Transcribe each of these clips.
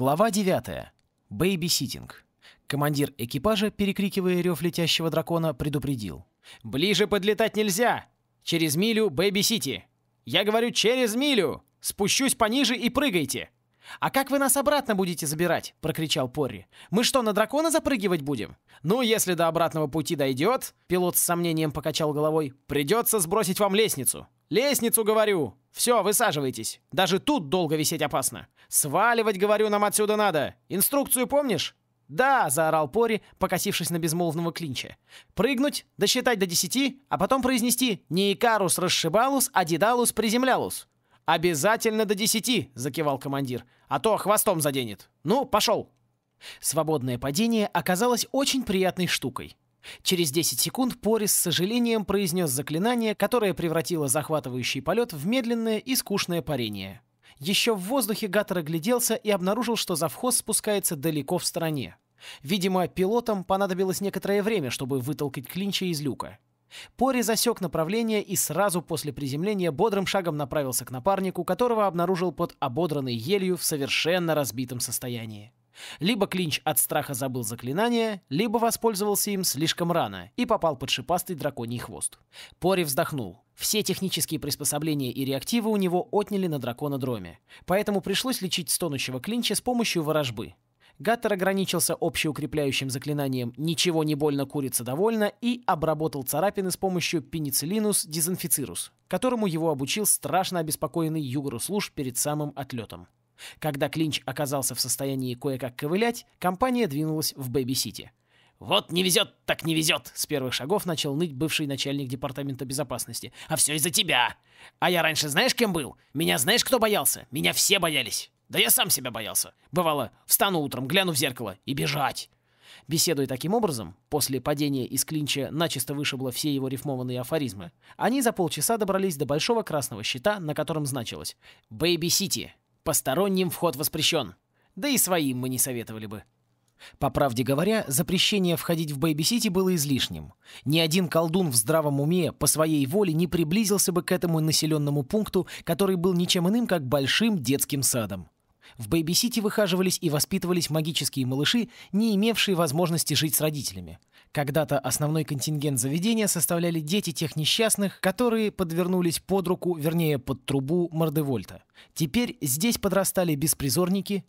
Глава 9. Бэйби-ситинг. Командир экипажа, перекрикивая рев летящего дракона, предупредил. «Ближе подлетать нельзя! Через милю Бэйби-сити! Я говорю, через милю! Спущусь пониже и прыгайте!» «А как вы нас обратно будете забирать?» — прокричал Порри. «Мы что, на дракона запрыгивать будем?» «Ну, если до обратного пути дойдет...» — пилот с сомнением покачал головой. «Придется сбросить вам лестницу». «Лестницу, говорю!» «Все, высаживайтесь. Даже тут долго висеть опасно. Сваливать, говорю, нам отсюда надо. Инструкцию помнишь?» «Да!» — заорал Пори, покосившись на безмолвного клинча. «Прыгнуть, досчитать до десяти, а потом произнести «Никарус расшибалус, а адидалус приземлялус». «Обязательно до десяти!» — закивал командир. «А то хвостом заденет. Ну, пошел!» Свободное падение оказалось очень приятной штукой. Через 10 секунд Порис с сожалением произнес заклинание, которое превратило захватывающий полет в медленное и скучное парение. Еще в воздухе Гаттер огляделся и обнаружил, что завхоз спускается далеко в стороне. Видимо, пилотам понадобилось некоторое время, чтобы вытолкать Клинча из люка. Пори засек направление и сразу после приземления бодрым шагом направился к напарнику, которого обнаружил под ободранной елью в совершенно разбитом состоянии. Либо Клинч от страха забыл заклинание, либо воспользовался им слишком рано и попал под шипастый драконий хвост. Пори вздохнул. Все технические приспособления и реактивы у него отняли на драконодроме, поэтому пришлось лечить стонущего Клинча с помощью ворожбы. Гаттер ограничился общеукрепляющим заклинанием «Ничего не больно, курица довольна» и обработал царапины с помощью пенициллинус дезинфицирус, которому его обучил страшно обеспокоенный Югорус Луж перед самым отлетом. Когда Клинч оказался в состоянии кое-как ковылять, компания двинулась в Бэби-Сити. «Вот не везет, так не везет!» — с первых шагов начал ныть бывший начальник департамента безопасности. «А все из-за тебя! А я раньше знаешь, кем был? Меня знаешь, кто боялся? Меня все боялись!» Да я сам себя боялся. Бывало, встану утром, гляну в зеркало и бежать. Беседуя таким образом, после падения из клинча начисто вышибло все его рифмованные афоризмы, они за полчаса добрались до большого красного щита, на котором значилось «Бэйби-Сити. Посторонним вход воспрещен». Да и своим мы не советовали бы. По правде говоря, запрещение входить в Бэйби-Сити было излишним. Ни один колдун в здравом уме по своей воле не приблизился бы к этому населенному пункту, который был ничем иным, как большим детским садом. В Бэйби-Сити выхаживались и воспитывались магические малыши, не имевшие возможности жить с родителями. Когда-то основной контингент заведения составляли дети тех несчастных, которые подвернулись под руку, вернее, под трубу Мордевольта. Теперь здесь подрастали беспризорники,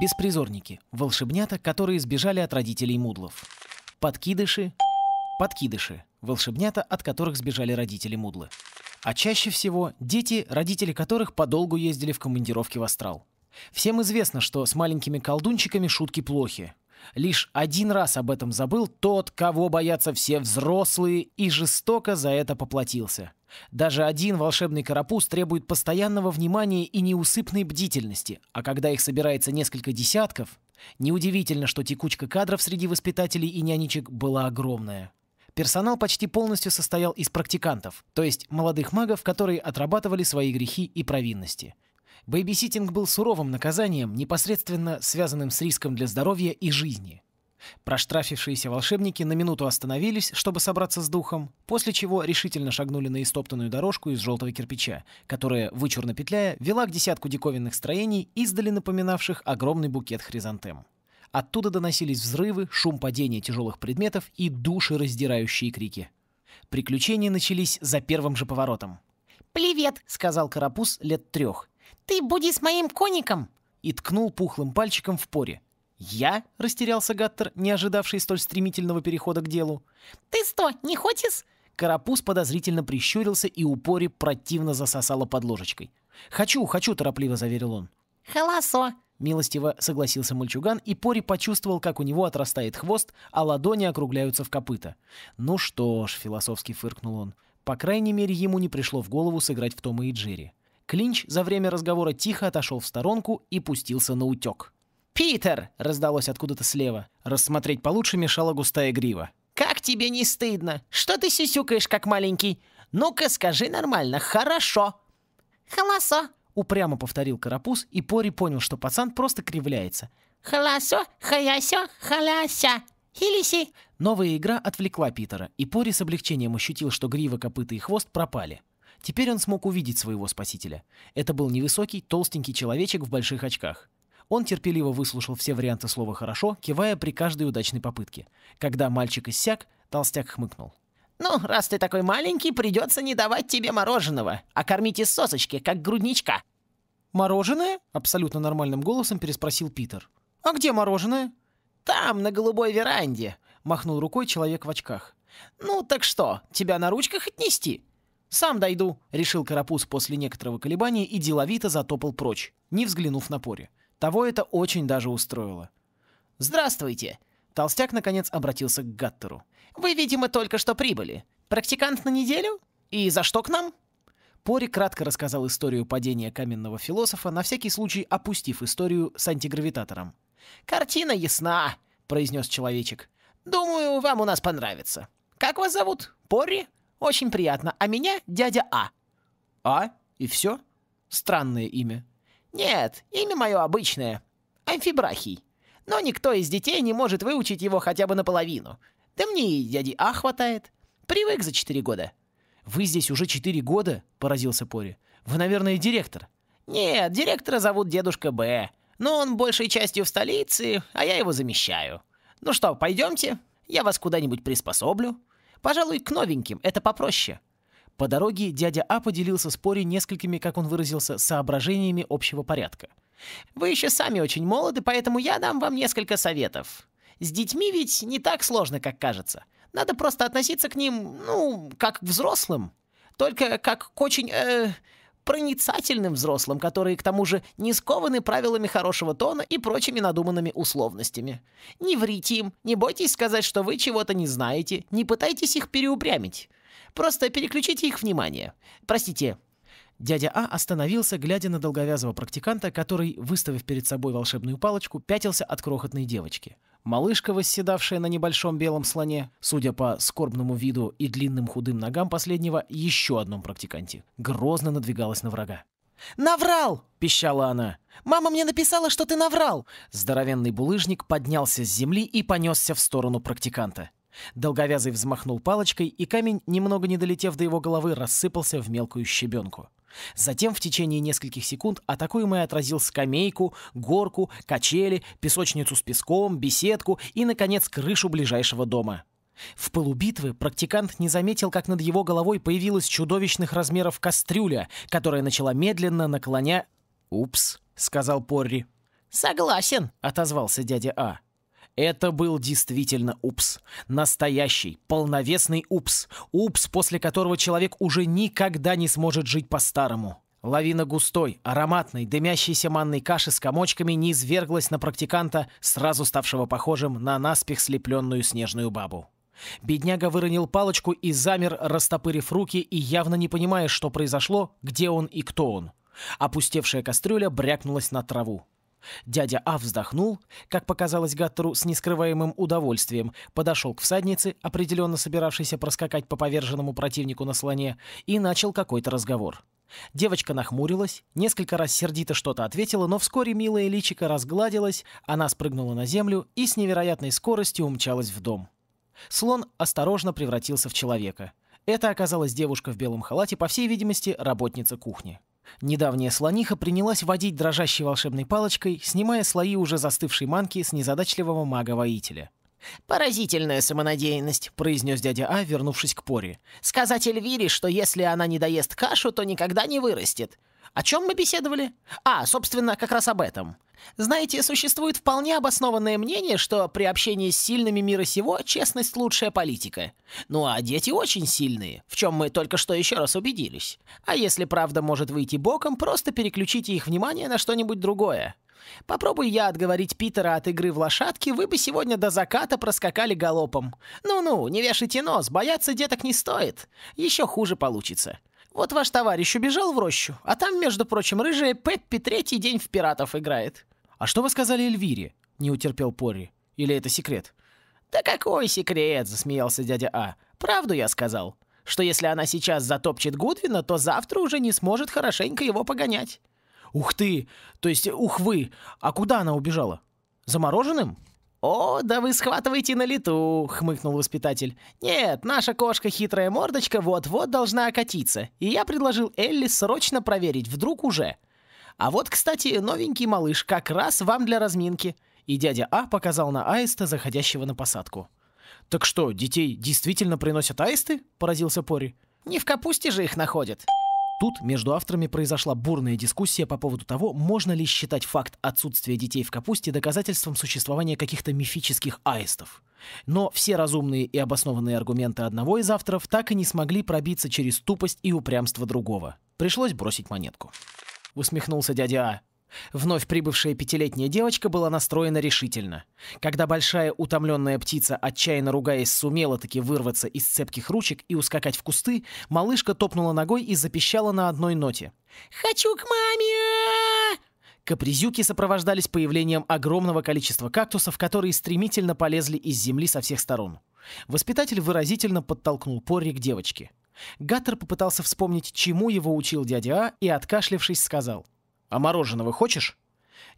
беспризорники, волшебнята, которые сбежали от родителей мудлов. Подкидыши, подкидыши, волшебнята, от которых сбежали родители мудлы. А чаще всего дети, родители которых подолгу ездили в командировки в Астрал. Всем известно, что с маленькими колдунчиками шутки плохи. Лишь один раз об этом забыл тот, кого боятся все взрослые, и жестоко за это поплатился. Даже один волшебный карапуз требует постоянного внимания и неусыпной бдительности, а когда их собирается несколько десятков, неудивительно, что текучка кадров среди воспитателей и нянечек была огромная. Персонал почти полностью состоял из практикантов, то есть молодых магов, которые отрабатывали свои грехи и провинности – Бэйбиситинг был суровым наказанием, непосредственно связанным с риском для здоровья и жизни. Проштрафившиеся волшебники на минуту остановились, чтобы собраться с духом, после чего решительно шагнули на истоптанную дорожку из желтого кирпича, которая, вычурно петляя, вела к десятку диковинных строений, издали напоминавших огромный букет хризантем. Оттуда доносились взрывы, шум падения тяжелых предметов и души, раздирающие крики. Приключения начались за первым же поворотом. «Плевет!» — сказал карапуз лет трех, «Ты буди с моим коником!» и ткнул пухлым пальчиком в поре. «Я?» — растерялся Гаттер, не ожидавший столь стремительного перехода к делу. «Ты что, не хочешь?» Карапуз подозрительно прищурился и упоре противно засосало под ложечкой. «Хочу, хочу!» — торопливо заверил он. «Холосо!» — милостиво согласился мальчуган, и Пори почувствовал, как у него отрастает хвост, а ладони округляются в копыта. «Ну что ж», — философски фыркнул он, — «по крайней мере, ему не пришло в голову сыграть в Тома и Джерри». Клинч за время разговора тихо отошел в сторонку и пустился на утек. «Питер!» — раздалось откуда-то слева. Рассмотреть получше мешала густая грива. «Как тебе не стыдно? Что ты сисюкаешь, как маленький? Ну-ка, скажи нормально, хорошо!» «Холосо!» — упрямо повторил Карапуз, и Пори понял, что пацан просто кривляется. «Холосо, хаясё, халяся!» «Хилиси!» Новая игра отвлекла Питера, и Пори с облегчением ощутил, что грива, копыта и хвост пропали. Теперь он смог увидеть своего спасителя. Это был невысокий, толстенький человечек в больших очках. Он терпеливо выслушал все варианты слова «хорошо», кивая при каждой удачной попытке. Когда мальчик иссяк, толстяк хмыкнул. «Ну, раз ты такой маленький, придется не давать тебе мороженого, а кормить из сосочки, как грудничка». «Мороженое?» — абсолютно нормальным голосом переспросил Питер. «А где мороженое?» «Там, на голубой веранде», — махнул рукой человек в очках. «Ну так что, тебя на ручках отнести?» «Сам дойду», — решил Карапуз после некоторого колебания и деловито затопал прочь, не взглянув на Пори. Того это очень даже устроило. «Здравствуйте!» Толстяк, наконец, обратился к Гаттеру. «Вы, видимо, только что прибыли. Практикант на неделю? И за что к нам?» Пори кратко рассказал историю падения каменного философа, на всякий случай опустив историю с антигравитатором. «Картина ясна», — произнес человечек. «Думаю, вам у нас понравится. Как вас зовут? Пори? Очень приятно. А меня дядя А». «А? И все? Странное имя». «Нет, имя мое обычное. Амфибрахий. Но никто из детей не может выучить его хотя бы наполовину. Да мне и дяди А хватает. Привык за четыре года». «Вы здесь уже четыре года?» – поразился Пори. «Вы, наверное, директор». «Нет, директора зовут дедушка Б. Но он большей частью в столице, а я его замещаю. Ну что, пойдемте? Я вас куда-нибудь приспособлю». Пожалуй, к новеньким, это попроще. По дороге дядя А поделился с Пори несколькими, как он выразился, соображениями общего порядка. «Вы еще сами очень молоды, поэтому я дам вам несколько советов. С детьми ведь не так сложно, как кажется. Надо просто относиться к ним, ну, как к взрослым. Только как к очень... Э, проницательным взрослым, которые, к тому же, не скованы правилами хорошего тона и прочими надуманными условностями. Не врите им, не бойтесь сказать, что вы чего-то не знаете, не пытайтесь их переупрямить. Просто переключите их внимание. Простите, Дядя А остановился, глядя на долговязого практиканта, который, выставив перед собой волшебную палочку, пятился от крохотной девочки. Малышка, восседавшая на небольшом белом слоне, судя по скорбному виду и длинным худым ногам последнего, еще одном практиканте, грозно надвигалась на врага. «Наврал!» – пищала она. «Мама мне написала, что ты наврал!» Здоровенный булыжник поднялся с земли и понесся в сторону практиканта. Долговязый взмахнул палочкой, и камень, немного не долетев до его головы, рассыпался в мелкую щебенку. Затем в течение нескольких секунд атакуемый отразил скамейку, горку, качели, песочницу с песком, беседку и, наконец, крышу ближайшего дома. В пылу практикант не заметил, как над его головой появилась чудовищных размеров кастрюля, которая начала медленно наклоня... «Упс», — сказал Порри. «Согласен», — отозвался дядя А. Это был действительно упс. Настоящий, полновесный упс. Упс, после которого человек уже никогда не сможет жить по-старому. Лавина густой, ароматной, дымящейся манной каши с комочками не изверглась на практиканта, сразу ставшего похожим на наспех слепленную снежную бабу. Бедняга выронил палочку и замер, растопырив руки и явно не понимая, что произошло, где он и кто он. Опустевшая кастрюля брякнулась на траву. Дядя А вздохнул, как показалось Гаттеру с нескрываемым удовольствием, подошел к всаднице, определенно собиравшейся проскакать по поверженному противнику на слоне, и начал какой-то разговор. Девочка нахмурилась, несколько раз сердито что-то ответила, но вскоре милая личика разгладилась, она спрыгнула на землю и с невероятной скоростью умчалась в дом. Слон осторожно превратился в человека. Это оказалась девушка в белом халате, по всей видимости, работница кухни. Недавняя слониха принялась водить дрожащей волшебной палочкой, снимая слои уже застывшей манки с незадачливого мага-воителя. «Поразительная самонадеянность», — произнес дядя А, вернувшись к Поре. «Сказать Эльвире, что если она не доест кашу, то никогда не вырастет. О чем мы беседовали? А, собственно, как раз об этом. Знаете, существует вполне обоснованное мнение, что при общении с сильными мира сего честность лучшая политика. Ну а дети очень сильные, в чем мы только что еще раз убедились. А если правда может выйти боком, просто переключите их внимание на что-нибудь другое. Попробуй я отговорить Питера от игры в лошадки, вы бы сегодня до заката проскакали галопом. Ну-ну, не вешайте нос, бояться деток не стоит. Еще хуже получится. Вот ваш товарищ убежал в рощу, а там, между прочим, рыжая Пеппи третий день в пиратов играет». «А что вы сказали Эльвире?» — не утерпел Пори. «Или это секрет?» «Да какой секрет?» — засмеялся дядя А. «Правду я сказал, что если она сейчас затопчет Гудвина, то завтра уже не сможет хорошенько его погонять». «Ух ты! То есть, ух вы! А куда она убежала? Замороженным?» «О, да вы схватываете на лету!» — хмыкнул воспитатель. «Нет, наша кошка-хитрая мордочка вот-вот должна окатиться, и я предложил Элли срочно проверить, вдруг уже. А вот, кстати, новенький малыш как раз вам для разминки». И дядя А показал на аиста, заходящего на посадку. «Так что, детей действительно приносят аисты?» — поразился Пори. «Не в капусте же их находят!» Тут между авторами произошла бурная дискуссия по поводу того, можно ли считать факт отсутствия детей в капусте доказательством существования каких-то мифических аистов. Но все разумные и обоснованные аргументы одного из авторов так и не смогли пробиться через тупость и упрямство другого. Пришлось бросить монетку. Усмехнулся дядя А. Вновь прибывшая пятилетняя девочка была настроена решительно. Когда большая утомленная птица, отчаянно ругаясь, сумела таки вырваться из цепких ручек и ускакать в кусты, малышка топнула ногой и запищала на одной ноте. «Хочу к маме!» Капризюки сопровождались появлением огромного количества кактусов, которые стремительно полезли из земли со всех сторон. Воспитатель выразительно подтолкнул Порри к девочке. Гаттер попытался вспомнить, чему его учил дядя А, и, откашлившись, сказал – «А мороженого хочешь?»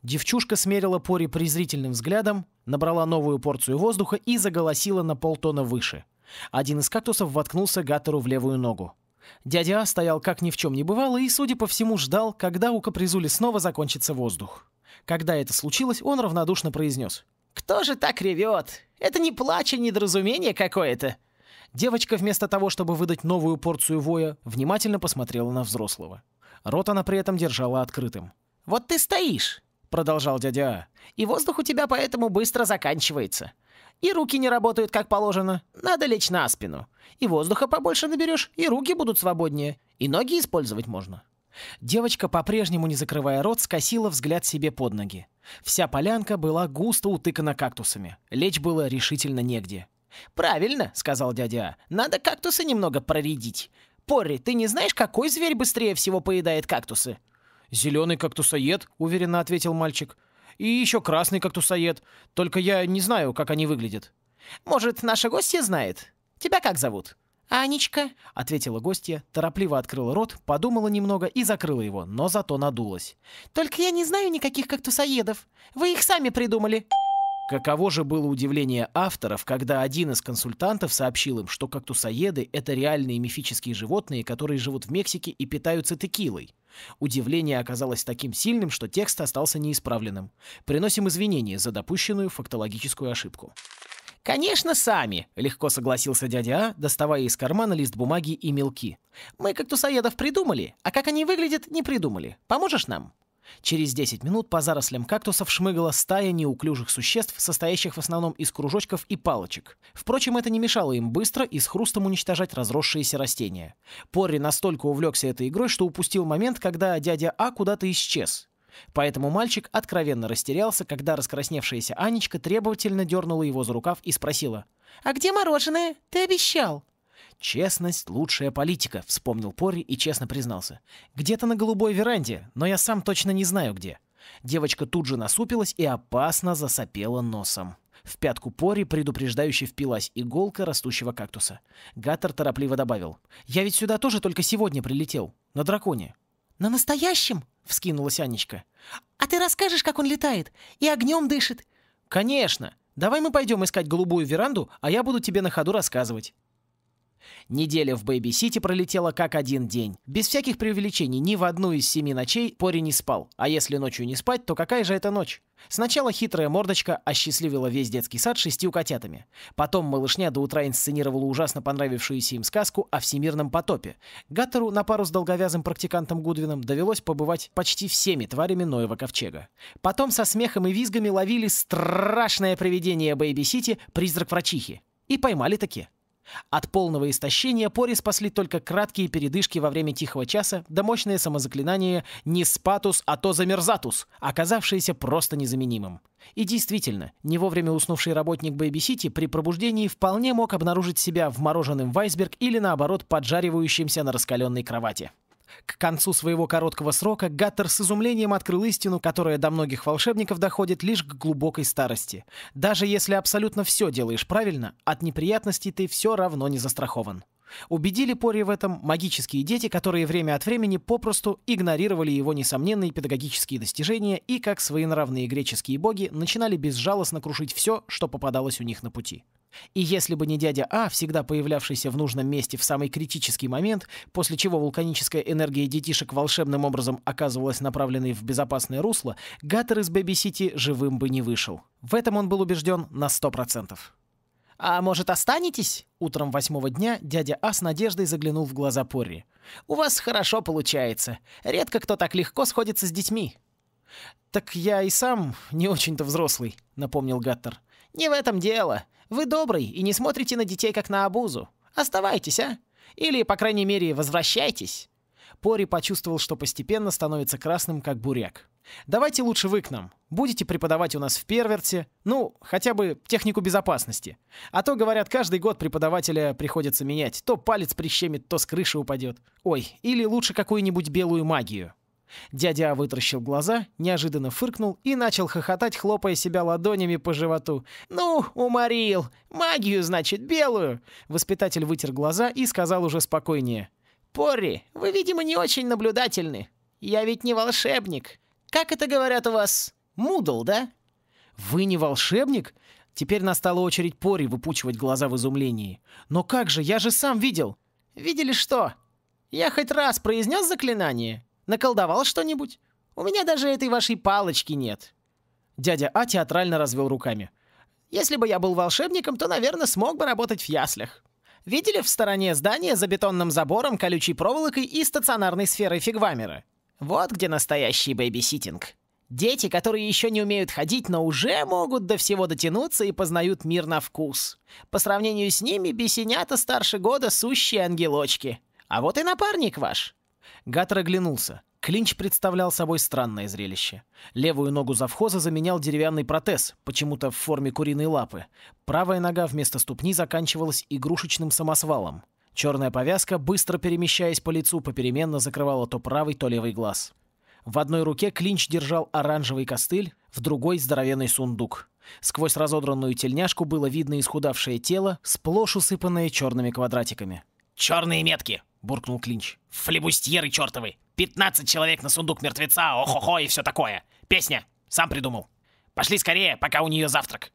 Девчушка смерила Пори презрительным взглядом, набрала новую порцию воздуха и заголосила на полтона выше. Один из кактусов воткнулся Гаттеру в левую ногу. Дядя А стоял как ни в чем не бывало и, судя по всему, ждал, когда у капризули снова закончится воздух. Когда это случилось, он равнодушно произнес. «Кто же так ревет? Это не плач и недоразумение какое-то!» Девочка вместо того, чтобы выдать новую порцию воя, внимательно посмотрела на взрослого. Рот она при этом держала открытым. «Вот ты стоишь!» — продолжал дядя А. «И воздух у тебя поэтому быстро заканчивается. И руки не работают как положено. Надо лечь на спину. И воздуха побольше наберешь, и руки будут свободнее. И ноги использовать можно». Девочка, по-прежнему не закрывая рот, скосила взгляд себе под ноги. Вся полянка была густо утыкана кактусами. Лечь было решительно негде. «Правильно», — сказал дядя, а. — «надо кактусы немного проредить. Порри, ты не знаешь, какой зверь быстрее всего поедает кактусы?» «Зеленый кактусоед», — уверенно ответил мальчик. «И еще красный кактусоед. Только я не знаю, как они выглядят». «Может, наша гостья знает? Тебя как зовут?» «Анечка», — ответила гостья, торопливо открыла рот, подумала немного и закрыла его, но зато надулась. «Только я не знаю никаких кактусоедов. Вы их сами придумали». Каково же было удивление авторов, когда один из консультантов сообщил им, что кактусоеды – это реальные мифические животные, которые живут в Мексике и питаются текилой. Удивление оказалось таким сильным, что текст остался неисправленным. Приносим извинения за допущенную фактологическую ошибку. «Конечно, сами!» — легко согласился дядя А, доставая из кармана лист бумаги и мелки. «Мы кактусоедов придумали, а как они выглядят, не придумали. Поможешь нам?» Через 10 минут по зарослям кактусов шмыгала стая неуклюжих существ, состоящих в основном из кружочков и палочек. Впрочем, это не мешало им быстро и с хрустом уничтожать разросшиеся растения. Порри настолько увлекся этой игрой, что упустил момент, когда дядя А куда-то исчез. Поэтому мальчик откровенно растерялся, когда раскрасневшаяся Анечка требовательно дернула его за рукав и спросила. «А где мороженое? Ты обещал!» «Честность — лучшая политика», — вспомнил Пори и честно признался. «Где-то на голубой веранде, но я сам точно не знаю где». Девочка тут же насупилась и опасно засопела носом. В пятку Пори предупреждающе впилась иголка растущего кактуса. Гаттер торопливо добавил. «Я ведь сюда тоже только сегодня прилетел. На драконе». «На настоящем?» — вскинулась Анечка. «А ты расскажешь, как он летает? И огнем дышит?» «Конечно! Давай мы пойдем искать голубую веранду, а я буду тебе на ходу рассказывать». Неделя в Бэйби-Сити пролетела как один день. Без всяких преувеличений, ни в одну из семи ночей Пори не спал. А если ночью не спать, то какая же это ночь? Сначала хитрая мордочка осчастливила весь детский сад шестью котятами. Потом малышня до утра инсценировала ужасно понравившуюся им сказку о всемирном потопе. Гаттеру на пару с долговязым практикантом Гудвином довелось побывать почти всеми тварями Ноева ковчега. Потом со смехом и визгами ловили страшное привидение Бэйби-Сити «Призрак врачихи». И поймали таки. От полного истощения Пори спасли только краткие передышки во время тихого часа да мощное самозаклинание «Не спатус, а то замерзатус», оказавшееся просто незаменимым. И действительно, не вовремя уснувший работник Бэйби-Сити при пробуждении вполне мог обнаружить себя вмороженным в айсберг или наоборот поджаривающимся на раскаленной кровати. К концу своего короткого срока Гаттер с изумлением открыл истину, которая до многих волшебников доходит лишь к глубокой старости. Даже если абсолютно все делаешь правильно, от неприятностей ты все равно не застрахован. Убедили Пори в этом магические дети, которые время от времени попросту игнорировали его несомненные педагогические достижения и, как своенравные греческие боги, начинали безжалостно крушить все, что попадалось у них на пути. И если бы не дядя А, всегда появлявшийся в нужном месте в самый критический момент, после чего вулканическая энергия детишек волшебным образом оказывалась направленной в безопасное русло, Гаттер из Бэби-Сити живым бы не вышел. В этом он был убежден на 100%. «А может, останетесь?» Утром восьмого дня дядя А с надеждой заглянул в глаза Порри. «У вас хорошо получается. Редко кто так легко сходится с детьми». «Так я и сам не очень-то взрослый», — напомнил Гаттер. «Не в этом дело. Вы добрый и не смотрите на детей как на обузу. Оставайтесь, а? Или, по крайней мере, возвращайтесь. Пори почувствовал, что постепенно становится красным, как буряк. «Давайте лучше вы к нам. Будете преподавать у нас в перверте, ну, хотя бы технику безопасности. А то, говорят, каждый год преподавателя приходится менять. То палец прищемит, то с крыши упадет. Ой, или лучше какую-нибудь белую магию». Дядя а вытращил глаза, неожиданно фыркнул и начал хохотать, хлопая себя ладонями по животу. «Ну, уморил! Магию, значит, белую!» Воспитатель вытер глаза и сказал уже спокойнее. «Порри, вы, видимо, не очень наблюдательны. Я ведь не волшебник. Как это говорят у вас? Мудл, да?» «Вы не волшебник?» Теперь настала очередь Пори выпучивать глаза в изумлении. «Но как же, я же сам видел!» «Видели что? Я хоть раз произнес заклинание?» Наколдовал что-нибудь? У меня даже этой вашей палочки нет». Дядя А театрально развел руками. «Если бы я был волшебником, то, наверное, смог бы работать в яслях. Видели в стороне здания за бетонным забором, колючей проволокой и стационарной сферой фигвамера? Вот где настоящий бэбби-ситинг. Дети, которые еще не умеют ходить, но уже могут до всего дотянуться и познают мир на вкус. По сравнению с ними, бесенята старше года сущие ангелочки. А вот и напарник ваш». Гаттер оглянулся. Клинч представлял собой странное зрелище. Левую ногу завхоза заменял деревянный протез, почему-то в форме куриной лапы. Правая нога вместо ступни заканчивалась игрушечным самосвалом. Черная повязка, быстро перемещаясь по лицу, попеременно закрывала то правый, то левый глаз. В одной руке Клинч держал оранжевый костыль, в другой – здоровенный сундук. Сквозь разодранную тельняшку было видно исхудавшее тело, сплошь усыпанное черными квадратиками. «Черные метки!» — буркнул Клинч. «Флебустьеры чертовы! Пятнадцать человек на сундук мертвеца, охо-хо и все такое! Песня! Сам придумал! Пошли скорее, пока у нее завтрак!»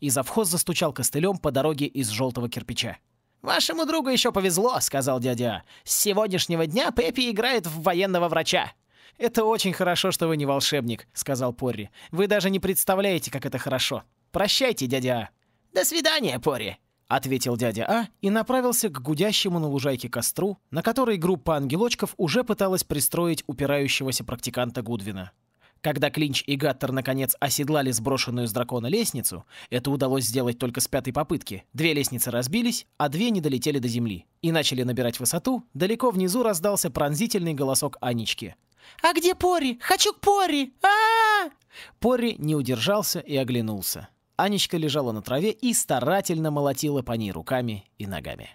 И завхоз застучал костылем по дороге из желтого кирпича. «Вашему другу еще повезло», — сказал дядя. «С сегодняшнего дня Пеппи играет в военного врача». «Это очень хорошо, что вы не волшебник», — сказал Порри. «Вы даже не представляете, как это хорошо. Прощайте, дядя». «До свидания, Порри», ответил дядя А и направился к гудящему на лужайке костру, на которой группа ангелочков уже пыталась пристроить упирающегося практиканта Гудвина. Когда Клинч и Гаттер наконец оседлали сброшенную с дракона лестницу, это удалось сделать только с пятой попытки. Две лестницы разбились, а две не долетели до земли. И начали набирать высоту, далеко внизу раздался пронзительный голосок Анечки. «А где Пори? Хочу к Пори! а, -а, -а Пори не удержался и оглянулся. Анечка лежала на траве и старательно молотила по ней руками и ногами.